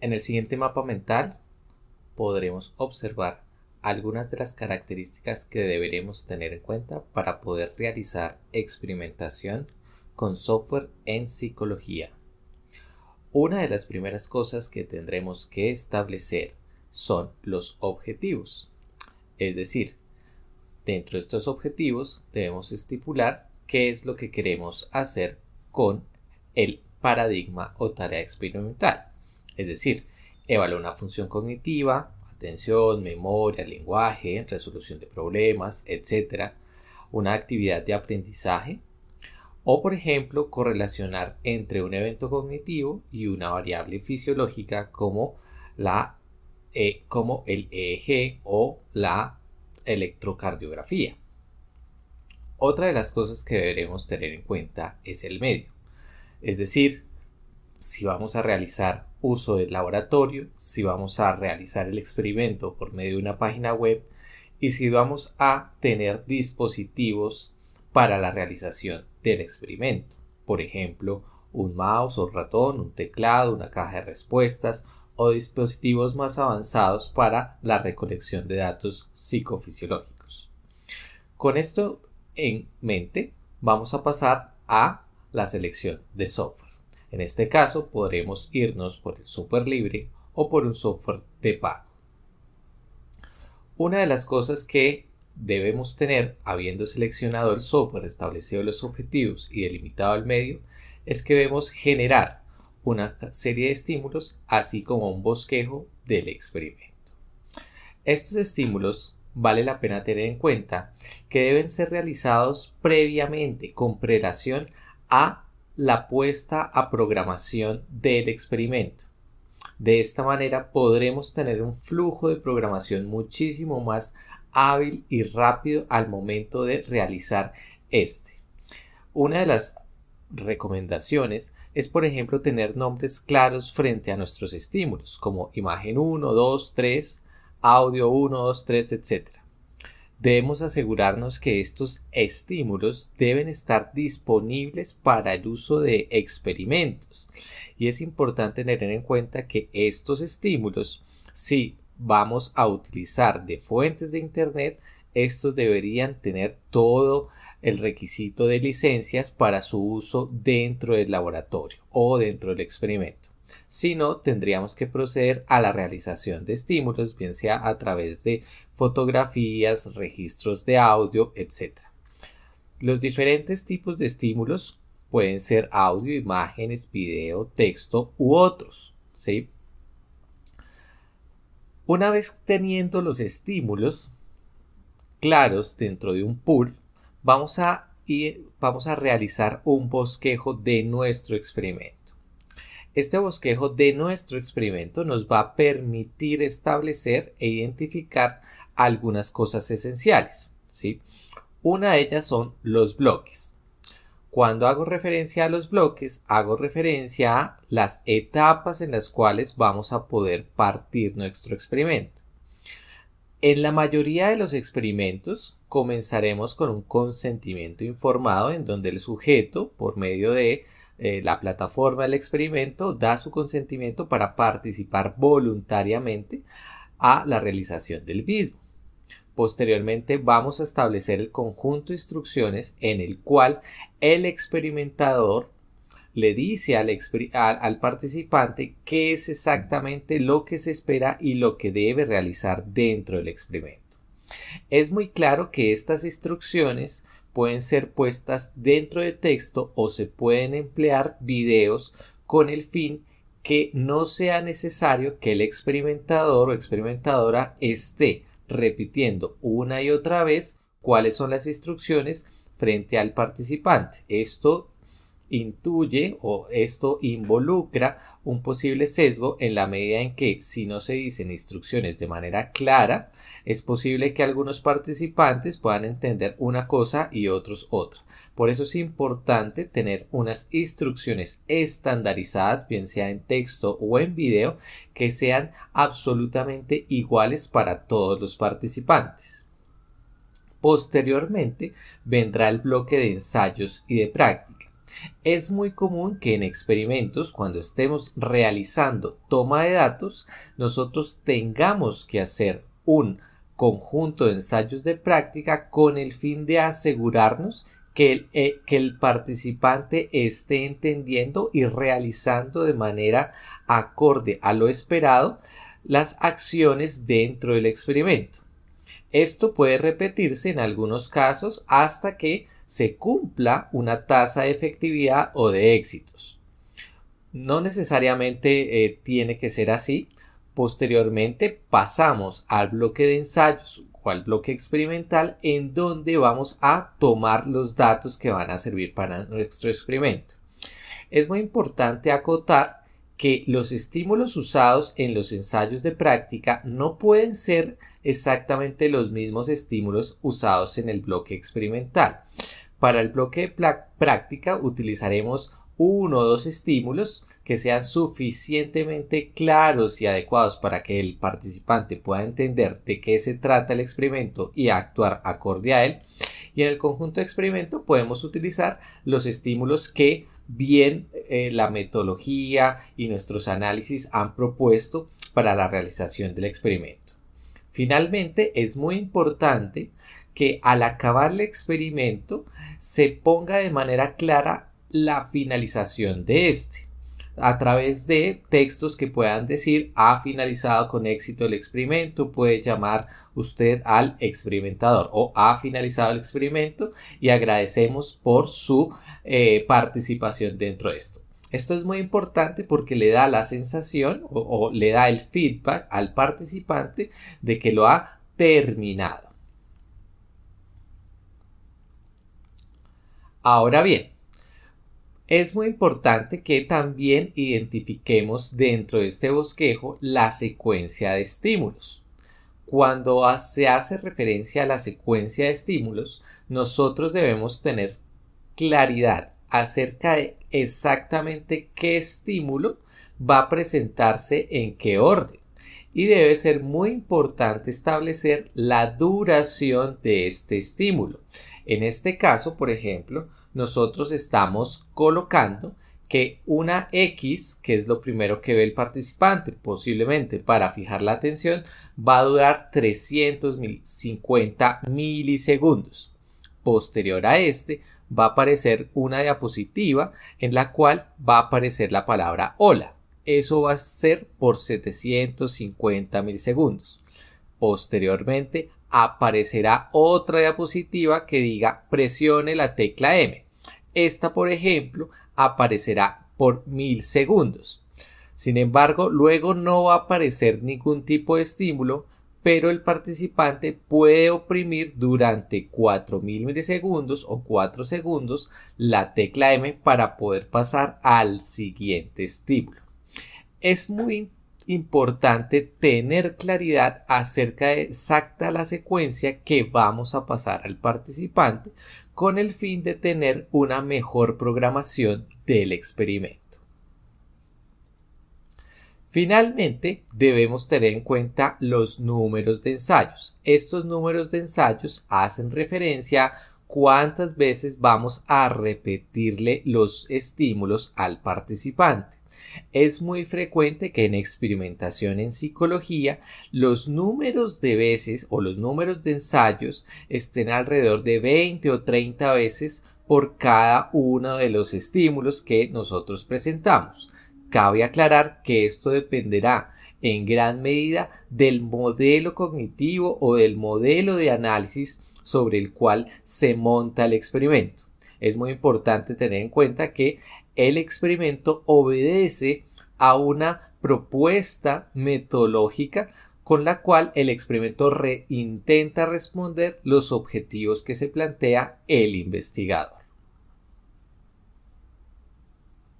En el siguiente mapa mental podremos observar algunas de las características que deberemos tener en cuenta para poder realizar experimentación con software en psicología. Una de las primeras cosas que tendremos que establecer son los objetivos. Es decir, dentro de estos objetivos debemos estipular qué es lo que queremos hacer con el paradigma o tarea experimental. Es decir, evaluar una función cognitiva, atención, memoria, lenguaje, resolución de problemas, etc. Una actividad de aprendizaje. O, por ejemplo, correlacionar entre un evento cognitivo y una variable fisiológica como, la, eh, como el EEG o la electrocardiografía. Otra de las cosas que deberemos tener en cuenta es el medio. Es decir, si vamos a realizar uso del laboratorio, si vamos a realizar el experimento por medio de una página web y si vamos a tener dispositivos para la realización del experimento. Por ejemplo, un mouse o ratón, un teclado, una caja de respuestas o dispositivos más avanzados para la recolección de datos psicofisiológicos. Con esto en mente, vamos a pasar a la selección de software. En este caso podremos irnos por el software libre o por un software de pago. Una de las cosas que debemos tener habiendo seleccionado el software, establecido los objetivos y delimitado el medio, es que debemos generar una serie de estímulos así como un bosquejo del experimento. Estos estímulos vale la pena tener en cuenta que deben ser realizados previamente con prelación a la puesta a programación del experimento. De esta manera podremos tener un flujo de programación muchísimo más hábil y rápido al momento de realizar este. Una de las recomendaciones es, por ejemplo, tener nombres claros frente a nuestros estímulos, como imagen 1, 2, 3, audio 1, 2, 3, etc. Debemos asegurarnos que estos estímulos deben estar disponibles para el uso de experimentos y es importante tener en cuenta que estos estímulos, si vamos a utilizar de fuentes de Internet, estos deberían tener todo el requisito de licencias para su uso dentro del laboratorio o dentro del experimento sino tendríamos que proceder a la realización de estímulos, bien sea a través de fotografías, registros de audio, etc. Los diferentes tipos de estímulos pueden ser audio, imágenes, video, texto u otros. Una vez teniendo los estímulos claros dentro de un pool, vamos a, vamos a realizar un bosquejo de nuestro experimento. Este bosquejo de nuestro experimento nos va a permitir establecer e identificar algunas cosas esenciales. ¿sí? Una de ellas son los bloques. Cuando hago referencia a los bloques, hago referencia a las etapas en las cuales vamos a poder partir nuestro experimento. En la mayoría de los experimentos comenzaremos con un consentimiento informado en donde el sujeto, por medio de eh, la plataforma del experimento da su consentimiento para participar voluntariamente a la realización del mismo. Posteriormente vamos a establecer el conjunto de instrucciones en el cual el experimentador le dice al, participante qué es exactamente lo que se espera y lo que debe realizar dentro del experimento. Es muy claro que estas instrucciones pueden ser puestas dentro de texto o se pueden emplear videos con el fin que no sea necesario que el experimentador o experimentadora esté repitiendo una y otra vez cuáles son las instrucciones frente al participante. Esto intuye o esto involucra un posible sesgo en la medida en que si no se dicen instrucciones de manera clara, es posible que algunos participantes puedan entender una cosa y otros otra. Por eso es importante tener unas instrucciones estandarizadas, bien sea en texto o en video, que sean absolutamente iguales para todos los participantes. Posteriormente vendrá el bloque de ensayos y de práctica es muy común que en experimentos, cuando estemos realizando toma de datos, nosotros tengamos que hacer un conjunto de ensayos de práctica con el fin de asegurarnos que el, eh, participante esté entendiendo y realizando de manera acorde a lo esperado las acciones dentro del experimento. Esto puede repetirse en algunos casos hasta que se cumpla una tasa de efectividad o de éxitos. No necesariamente eh, tiene que ser así. Posteriormente pasamos al bloque de ensayos o al bloque experimental en donde vamos a tomar los datos que van a servir para nuestro experimento. Es muy importante acotar que los estímulos usados en los ensayos de práctica no pueden ser exactamente los mismos estímulos usados en el bloque experimental. Para el bloque de práctica utilizaremos uno o dos estímulos que sean suficientemente claros y adecuados para que el participante pueda entender de qué se trata el experimento y actuar acorde a él. Y en el conjunto de experimento podemos utilizar los estímulos que bien eh, la metodología y nuestros análisis han propuesto para la realización del experimento. Finalmente, es muy importante que al acabar el experimento se ponga de manera clara la finalización de este a través de textos que puedan decir ha finalizado con éxito el experimento, puede llamar usted al experimentador o ha finalizado el experimento y agradecemos por su eh, participación dentro de esto. Esto es muy importante porque le da la sensación o le da el feedback al participante de que lo ha terminado. Ahora bien, es muy importante que también identifiquemos dentro de este bosquejo la secuencia de estímulos. Cuando se hace referencia a la secuencia de estímulos, nosotros debemos tener claridad acerca de exactamente qué estímulo va a presentarse en qué orden. Y debe ser muy importante establecer la duración de este estímulo. En este caso, por ejemplo, nosotros estamos colocando que una X, que es lo primero que ve el participante, posiblemente para fijar la atención, va a durar 350 milisegundos. Posterior a este, va a aparecer una diapositiva en la cual va a aparecer la palabra hola. Eso va a ser por 750 milisegundos. Posteriormente, aparecerá otra diapositiva que diga presione la tecla M esta, por ejemplo, aparecerá por mil segundos. Sin embargo, luego no va a aparecer ningún tipo de estímulo, pero el participante puede oprimir durante 4000 milisegundos o 4 segundos la tecla M para poder pasar al siguiente estímulo. Es muy importante tener claridad acerca de exacta la secuencia que vamos a pasar al participante con el fin de tener una mejor programación del experimento. Finalmente, debemos tener en cuenta los números de ensayos. Estos números de ensayos hacen referencia a cuántas veces vamos a repetirle los estímulos al participante. Es muy frecuente que en experimentación en psicología los números de veces o los números de ensayos estén alrededor de 20 o 30 veces por cada uno de los estímulos que nosotros presentamos. Cabe aclarar que esto dependerá en gran medida del modelo cognitivo o del modelo de análisis sobre el cual se monta el experimento es muy importante tener en cuenta que el experimento obedece a una propuesta metodológica con la cual el experimento intenta responder los objetivos que se plantea el investigado.